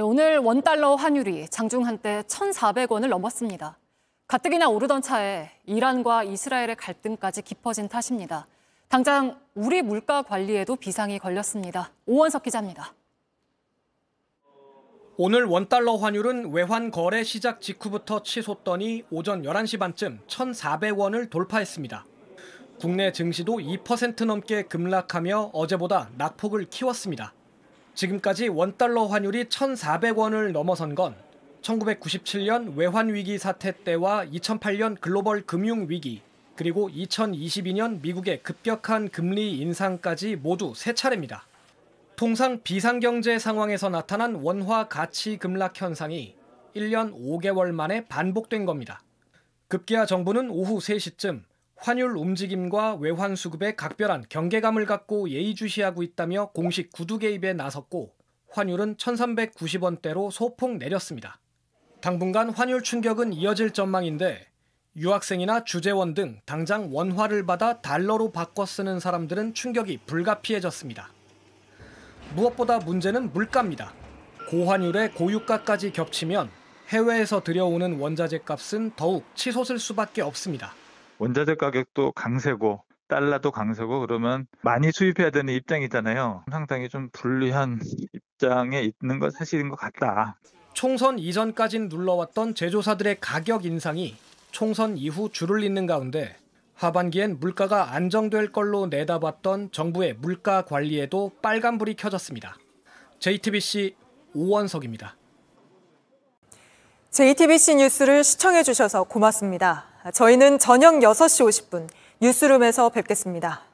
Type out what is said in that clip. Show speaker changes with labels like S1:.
S1: 네, 오늘 원달러 환율이 장중 한때 1,400원을 넘었습니다. 가뜩이나 오르던 차에 이란과 이스라엘의 갈등까지 깊어진 탓입니다. 당장 우리 물가 관리에도 비상이 걸렸습니다. 오원석 기자입니다.
S2: 오늘 원달러 환율은 외환 거래 시작 직후부터 치솟더니 오전 11시 반쯤 1,400원을 돌파했습니다. 국내 증시도 2% 넘게 급락하며 어제보다 낙폭을 키웠습니다. 지금까지 원달러 환율이 1,400원을 넘어선 건 1997년 외환위기 사태 때와 2008년 글로벌 금융위기, 그리고 2022년 미국의 급격한 금리 인상까지 모두 세 차례입니다. 통상 비상경제 상황에서 나타난 원화 가치 급락 현상이 1년 5개월 만에 반복된 겁니다. 급기야 정부는 오후 3시쯤 환율 움직임과 외환 수급에 각별한 경계감을 갖고 예의주시하고 있다며 공식 구두 개입에 나섰고 환율은 1390원대로 소폭 내렸습니다. 당분간 환율 충격은 이어질 전망인데 유학생이나 주재원 등 당장 원화를 받아 달러로 바꿔 쓰는 사람들은 충격이 불가피해졌습니다. 무엇보다 문제는 물가입니다. 고환율에 고유가까지 겹치면 해외에서 들여오는 원자재 값은 더욱 치솟을 수밖에 없습니다.
S3: 원자재 가격도 강세고 달러도 강세고 그러면 많이 수입해야 되는 입장이잖아요. 상당히 좀 불리한 입장에 있는 건 사실인 것 같다.
S2: 총선 이전까진 눌러왔던 제조사들의 가격 인상이 총선 이후 줄을 잇는 가운데 하반기엔 물가가 안정될 걸로 내다봤던 정부의 물가 관리에도 빨간불이 켜졌습니다. JTBC 오원석입니다.
S1: JTBC 뉴스를 시청해 주셔서 고맙습니다. 아, 저희는 저녁 6시 50분 뉴스룸에서 뵙겠습니다.